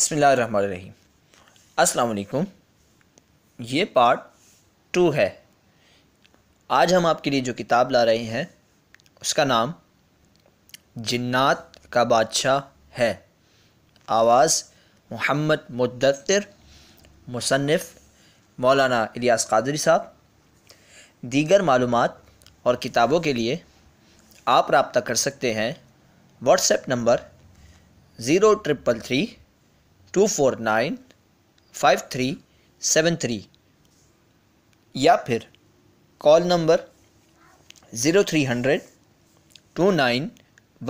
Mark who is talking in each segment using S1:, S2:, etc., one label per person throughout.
S1: बसमीम अलकुम ये part two है आज हम आपके लिए जो किताब ला रहे हैं उसका नाम जन्नात का बादशाह है आवाज़ मोहम्मद मुद्दर मुसनफ़ मौलाना इलियास कादरी साहब दीगर मालूम और किताबों के लिए आप रबता कर सकते हैं WhatsApp number zero triple three two four nine five three seven three या फिर call number zero three hundred two nine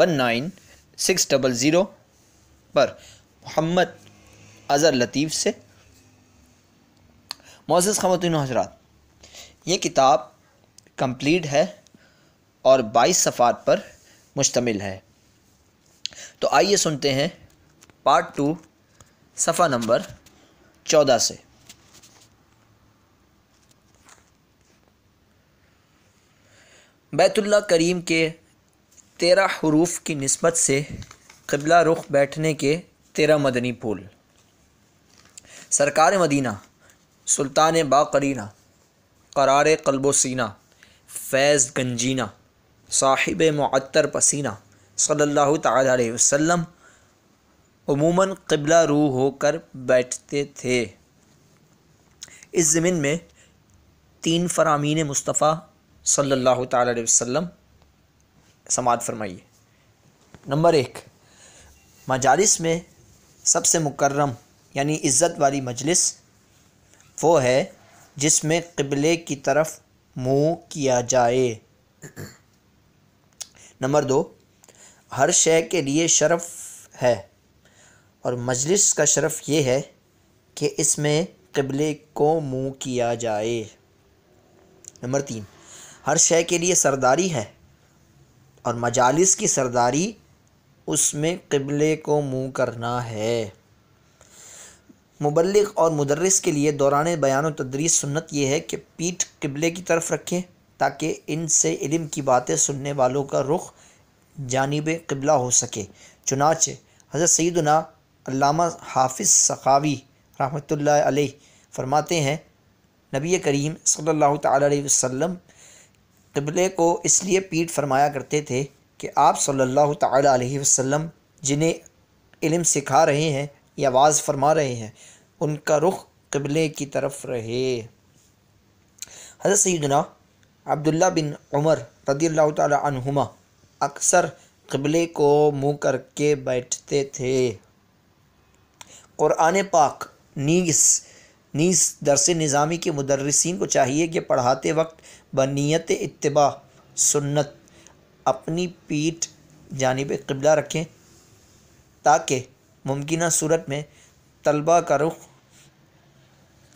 S1: one nine six double zero पर मोहम्मद अज़र लतीफ़ से मोज़ ख़वान हजरात ये किताब कंप्लीट है और बाईस सफ़ात पर मुश्तमिल है तो आइए सुनते हैं पार्ट टू सफ़ा नंबर चौदह से बैतुल्ला करीम के तेरह हरूफ की नस्बत से कबला रुख बैठने के तेरह मदनी पुल सरकार मदीना सुल्तान बाकरीना करार कल्बो सीना फैज़ गंजीना साहिब मअतर पसीना सल्लल्लाहु अलैहि अमूमन कबला रू होकर बैठते थे इस ज़मीन में तीन फरामीन मुस्तफ़ा सल्लल्लाहु अलैहि वसल्लम समात फरमाइए नंबर एक मजालस में सबसे मुकर्रम यानी इज़्ज़त वाली मजलिस वो है जिसमें क़बले की तरफ मुँह किया जाए नंबर दो हर शय के लिए शरफ़ है और मजलिस का शरफ़ ये है कि इसमें क़बले को मुँह किया जाए नंबर तीन हर शय के लिए सरदारी है और मजालस की सरदारी उसमें क़बले को मुँह करना है मुबलिक और मदरस के लिए दौरान बयान तदरीस सुन्नत यह है कि पीठ कबले की तरफ रखें ताकि इनसे इलम की बातें सुनने वालों का रुख जानब कबला हो सके चुनाच हज़रत सईदना अल्लामा हाफिज़ सखावी रहमतुल्लाह फरमाते हैं नबी करीम सल्लल्लाहु अलैहि वसल्लम तबले को इसलिए पीठ फरमाया करते थे कि आप सल्लल्लाहु अलैहि वसल्लम जिन्हें इल्म सिखा रहे हैं या आवाज़ फरमा रहे हैं उनका रुख कबले की तरफ रहे हजरत सैदना अब्दुल्ला बिन उमर रदी अल्लाह तुमा अक्सर कबले को मुँह करके बैठते थे और आने पाक नीस नीस दरस निज़ामी के मदरसिन को चाहिए कि पढ़ाते वक्त बनीत इतबा सुन्नत अपनी पीठ जानब कबला रखें ताकि मुमकिन सूरत में तलबा का रुख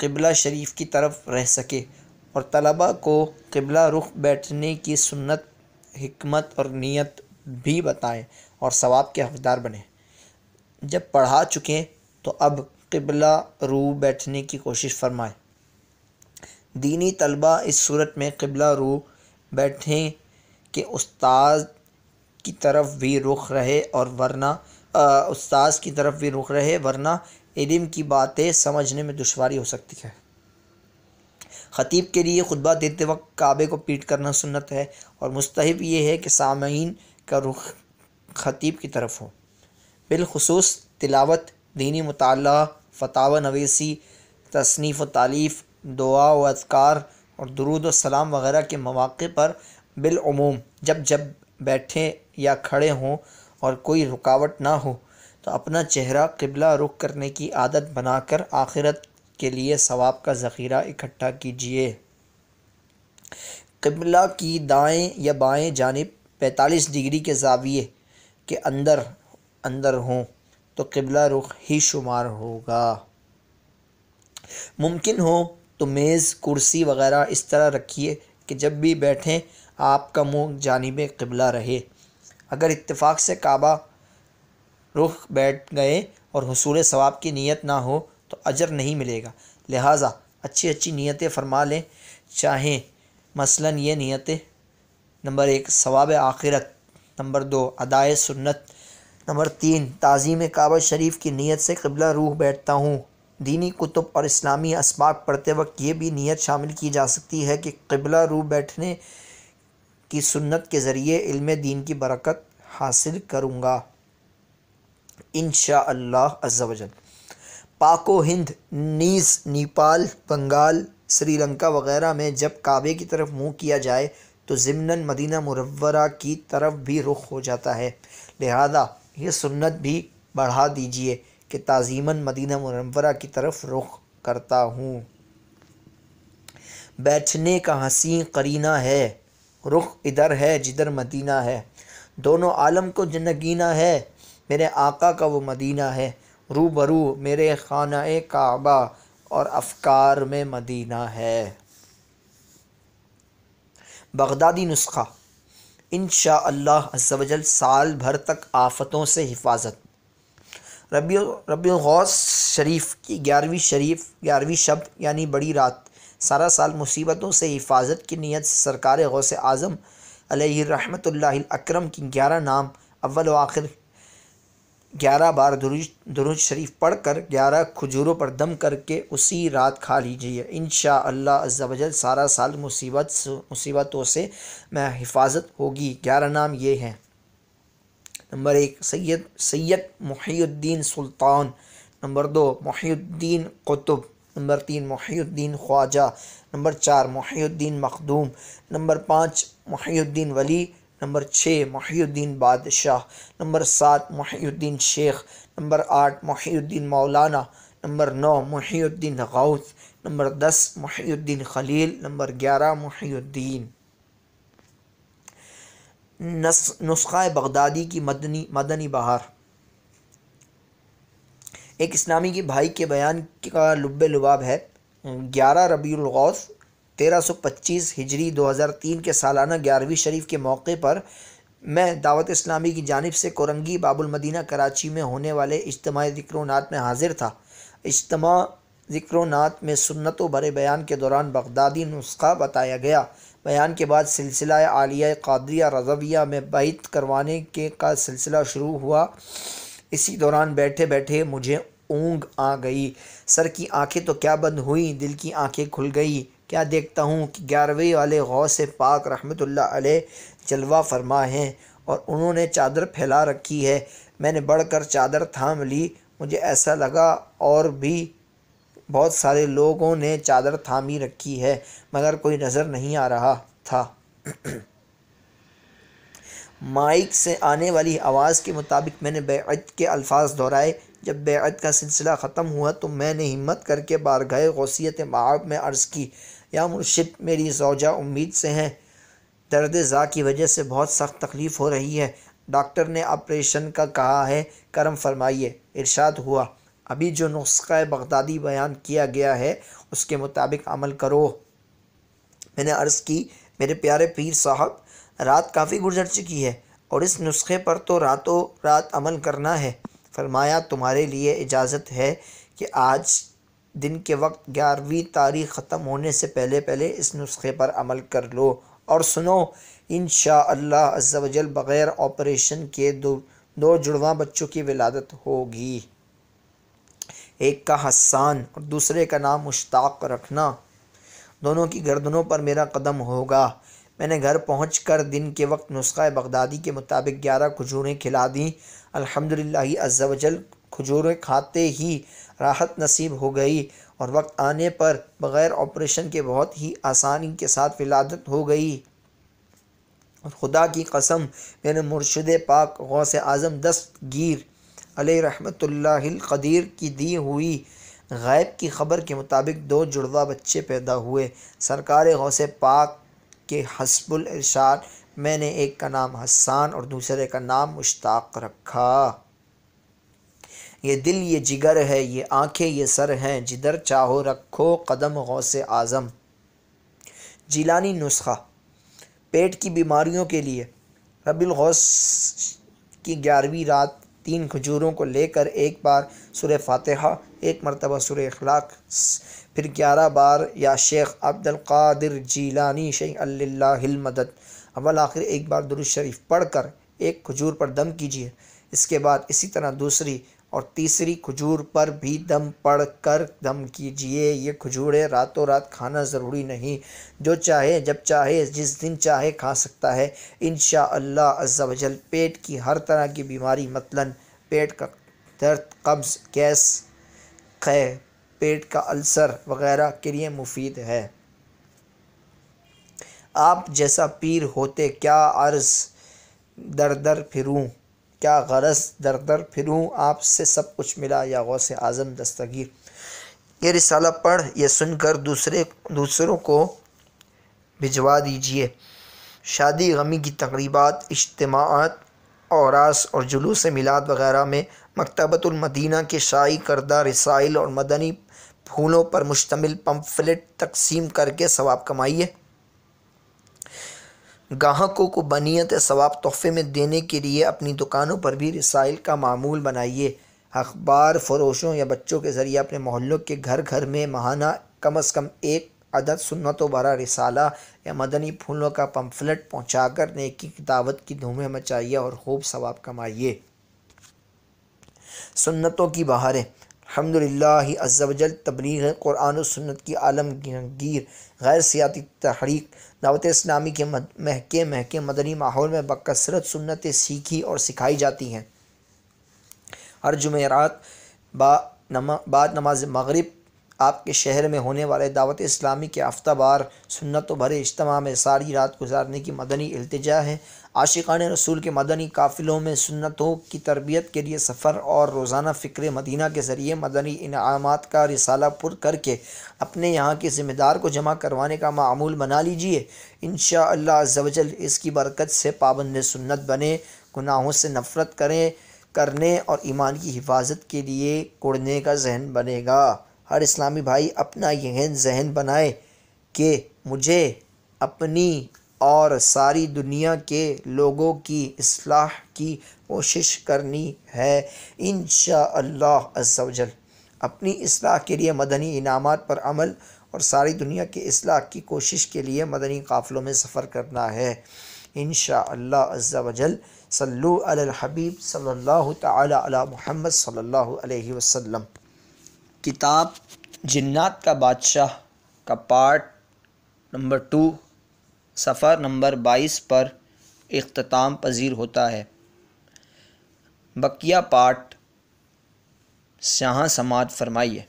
S1: कबला शरीफ की तरफ रह सके और तलबा को कबला रुख बैठने की सुन्नत हमत और नीयत भी बताएं और सवाब के हकदार बने जब पढ़ा चुकें तो अब किबला रू बैठने की कोशिश फरमाए दीनी तलबा इस सूरत में किबला रू बैठें कि उस्ताद की तरफ भी रुख रहे और वरना उस्ताद की तरफ भी रुख रहे वरना इलम की बातें समझने में दुशारी हो सकती है ख़तीब के लिए खुतबा देते वक्त काबे को पीट करना सुन्नत है और मुस्तहब ये है कि सामीन का रुख ख़तीब की तरफ हो बिलखसूस तिलावत दीनी मताल फ़तावा नवेसी तसनीफ़ तालीफ़ दुआ व अदकार और दरुद सलाम वगैरह के मौाक़े पर बिलूम जब जब बैठें या खड़े हों और कोई रुकावट ना हो तो अपना चेहरा किबला रुख करने की आदत बनाकर आखिरत के लिए सवाब का ज़ख़ीरा इकट्ठा कीजिए किबला की दाएं या बाएं जानब 45 डिग्री के जाविए के अंदर अंदर हों तो किबला रुख ही शुमार होगा मुमकिन हो तो मेज़ कुर्सी वगैरह इस तरह रखिए कि जब भी बैठें आपका मुंह जानब किबला रहे अगर इत्तेफाक से काबा रुख बैठ गए और हसूल सवाब की नीयत ना हो तो अजर नहीं मिलेगा लिहाजा अच्छी अच्छी नीयतें फरमा लें चाहें मसलन ये नीयतें नंबर एक सवाब आखिरत नंबर दो अदाए सुन्नत नंबर तीन तज़ीम काबा शरीफ की नीयत से कबला रूह बैठता हूँ दीनी कुतुब और इस्लामी इसबाक पढ़ते वक्त ये भी नीयत शामिल की जा सकती है कि कबला रूह बैठने की सुन्नत के ज़रिए इल्म दीन की बरकत हासिल करूँगा इन शजल पाको हिंद नीस नेपाल बंगाल श्रीलंका वगैरह में जब काबे की तरफ मुँह किया जाए तो ज़मनन मदीना मुरवरा की तरफ भी रुख हो जाता है लिहाजा ये सुन्नत भी बढ़ा दीजिए कि ताज़ीमन मदीना मुनवरा की तरफ रुख करता हूँ बैठने का हसी करीना है रुख इधर है जिधर मदीना है दोनों आलम को जनगीना है मेरे आका का वो मदीना है रूबरू मेरे खाना काबा और अफकार में मदीना है बगदादी नुस्खा इन शजल साल भर तक आफतों से हिफाजत रबी रबी गौस शरीफ की ग्यारहवीं शरीफ ग्यारहवीं शब यानी बड़ी रात सारा साल मुसीबतों से हिफाजत की नीयत सरकार गौस आज़म रहमत अक्रम की ग्यारह नाम अव्वल आखिर ग्यारह बार दुरुज दुरुज शरीफ पढ़ कर ग्यारह खजूरों पर दम करके उसी रात खा लीजिए इन अल्लाह सारा साल मुसीबत मुसीबतों से मैं हिफाजत होगी ग्यारह नाम ये हैं नंबर एक सैयद सैयद मुहीद्दीन सुल्तान नंबर दो मुहीद्दीन कुतुब नंबर तीन मुहीद्दीन ख्वाजा नंबर चार मुहीद्दीन मखदूम नंबर पाँच मुहीद्दीन वली नंबर छः महीद्दीन बादशाह नंबर सात महीद्दीन शेख नंबर आठ महीद्दीन मौलाना नंबर नौ महीद्दीन गौस नंबर दस महीद्दीन खलील नंबर ग्यारह महीद्दीन नुस्खा बगदादी की मदनी मदनी बहार एक इस्लामी के भाई के बयान का लुब लुबाब है ग्यारह रबीउलगौस 1325 हिजरी 2003 के सालाना ग्यारहवीं शरीफ के मौके पर मैं दावत इस्लामी की जानब से कोरंगी बाबुल मदीना कराची में होने वाले इज्तम ज़िक्रोनात में हाजिर था इज्तम ज़िक्रोनात में सुन्नतों भरे बयान के दौरान बगदादी नुस्खा बताया गया बयान के बाद सिलसिला आलिया कादरिया रजविया में बैत करवाने के का सिलसिला शुरू हुआ इसी दौरान बैठे बैठे मुझे ऊँग आ गई सर की आंखें तो क्या बंद हुई दिल की आंखें खुल गई क्या देखता हूँ कि ग्यारहवीं वाले गौ से पाक रहमतुल्लाह जलवा फरमा हैं और उन्होंने चादर फैला रखी है मैंने बढ़कर चादर थाम ली मुझे ऐसा लगा और भी बहुत सारे लोगों ने चादर थामी रखी है मगर कोई नज़र नहीं आ रहा था माइक से आने वाली आवाज़ के मुताबिक मैंने बेअत के अल्फाज दोहराए जब बेअत का सिलसिला ख़त्म हुआ तो मैंने हिम्मत करके बारगाह गौसीत माब में अर्ज़ की या मुर्शिद मेरी जोजा उम्मीद से हैं दर्द ज़ा की वजह से बहुत सख्त तकलीफ़ हो रही है डॉक्टर ने ऑपरेशन का कहा है करम फरमाइए इरशाद हुआ अभी जो नुस्खा बगदादी बयान किया गया है उसके मुताबिक अमल करो मैंने अर्ज़ की मेरे प्यारे पीर साहब रात काफ़ी गुजर चुकी है और इस नुस्खे पर तो रातों रात अमल करना है फरमाया तुम्हारे लिए इजाज़त है कि आज दिन के वक्त ग्यारहवीं तारीख ख़त्म होने से पहले पहले इस नुस्खे पर अमल कर लो और सुनो इन शाजल बग़ैर ऑपरेशन के दो दो जुड़वा बच्चों की विलादत होगी एक का हसान और दूसरे का नाम मुश्ताक रखना दोनों की गर्दनों पर मेरा कदम होगा मैंने घर पहुँच कर दिन के वक्त नुस्खा बगदादी के मुताबिक ग्यारह खजूरें खिला दीं अलहमदिल्ला अज्जा खजूरें खाते ही राहत नसीब हो गई और वक्त आने पर बग़ैर ऑपरेशन के बहुत ही आसानी के साथ विलादत हो गई और खुदा की कसम मैंने मुर्शद पाक गौस आज़म दस्तगीर अली कदीर की दी हुई गैब की ख़बर के मुताबिक दो जुड़वा बच्चे पैदा हुए सरकार गौस पाक के हसबुल इरशाद मैंने एक का नाम हसान और दूसरे का नाम मुश्ताक रखा ये दिल ये जिगर है ये आँखें ये सर हैं जिधर चाहो रखो कदम से आज़म जिलानी नुस्खा पेट की बीमारियों के लिए रबील गौस की ग्यारहवीं रात तीन खजूरों को लेकर एक बार सुर फातहा एक मरतबा सुर अखलाक फिर ग्यारह बार या शेख कादिर जीलानी शेख मदद अवल आखिर एक बार दुरुज शरीफ पढ़ कर एक खजूर पर दम कीजिए इसके बाद इसी तरह दूसरी और तीसरी खजूर पर भी दम पड़ कर दम कीजिए ये खजूरें रातों रात खाना ज़रूरी नहीं जो चाहे जब चाहे जिस दिन चाहे खा सकता है इन अल्लाह वजल पेट की हर तरह की बीमारी मतलन पेट का दर्द कब्ज़ गैस खे पेट का अल्सर वगैरह के लिए मुफीद है आप जैसा पीर होते क्या अर्ज़ दर दर फिरूँ क्या गरज दर दर फिरूँ आपसे सब कुछ मिला या गौ से आज़म दस्तगीर ये रिसाला पढ़ ये सुनकर दूसरे दूसरों को भिजवा दीजिए शादी गमी की तकरीबा इज्तमात औरस और जुलूस मिलाद वगैरह में मकतबतुलमदीना के शाई करदा रसाइल और मदनी फूलों पर मुश्तमिल पम्फलेट तकसीम करके सवाब कमाइए ग्राहकों को बनीत सवाब तोहफे में देने के लिए अपनी दुकानों पर भी रिसाइल का मामूल बनाइए अखबार फरोशों या बच्चों के ज़रिए अपने मोहल्लों के घर घर में महाना कम अज़ कम एक अदद सुन्नत वारा रिसाला या मदनी फूलों का पम्फलेट पहुँचा कर नेकी की दावत की धूमें मचाइए और खूब सवाब कमाइए सुन्नतों की बहारें अल्हम्दुलिल्लाह अज्जावजल तबलीग कुरान सन्नत की आलमगीर गैर सियाती तहरीक दावत इस्लामी के महके महके मदनी माहौल में बकसरत सुन्नतें सीखी और सिखाई जाती हैं हर जुमेरात बाद नमाज मगरब आपके शहर में होने वाले दावत इस्लामी के आफ्ताबार सुन्नत भरे इज्तम में सारी रात गुजारने की मदनी अल्तजा है आशिकान रसूल के मदनी काफ़िलों में सुन्नतों की तरबियत के लिए सफ़र और रोज़ाना फ़िक्र मदीना के ज़रिए मदनी इनाम का रिसाला पुर करके अपने यहाँ के ज़िम्मेदार को जमा करवाने का मामूल बना लीजिए इन शजल इसकी बरकत से पाबंद सुन्नत बने गुनाहों से नफ़रत करें करने और ईमान की हिफाजत के लिए कुड़ने का जहन बनेगा हर इस्लामी भाई अपना यह जहन बनाए कि मुझे अपनी और सारी दुनिया के लोगों की असलाह की कोशिश करनी है इन शजल अपनी असलाह के लिए मदनी इनाम पर अमल और सारी दुनिया के असलाह की कोशिश के लिए मदनी काफ़िलों में सफ़र करना है इन शजल सल्लु सल्ला हबीब सल्लल्लाहु ताला अला किताब जन्नात का बादशाह का पार्ट नंबर टू सफ़र नंबर बाईस पर अख्ताम पजीर होता है बकिया पाठ शाह समाज फरमाइए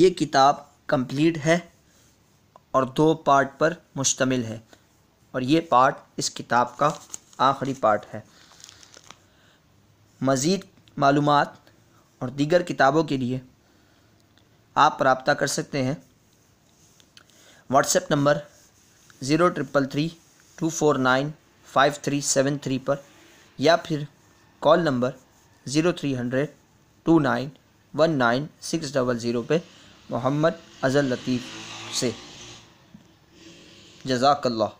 S1: ये किताब कंप्लीट है और दो पार्ट पर मुश्तमिल है और ये पार्ट इस किताब का आखिरी पार्ट है मज़ीद मालूम और दीगर किताबों के लिए आप रबता कर सकते हैं WhatsApp number zero triple three two four nine five three seven three पर या फिर call number zero three hundred two nine one nine six double zero पर मोहम्मद अज़ल लतीफ़ से जजाकल्ला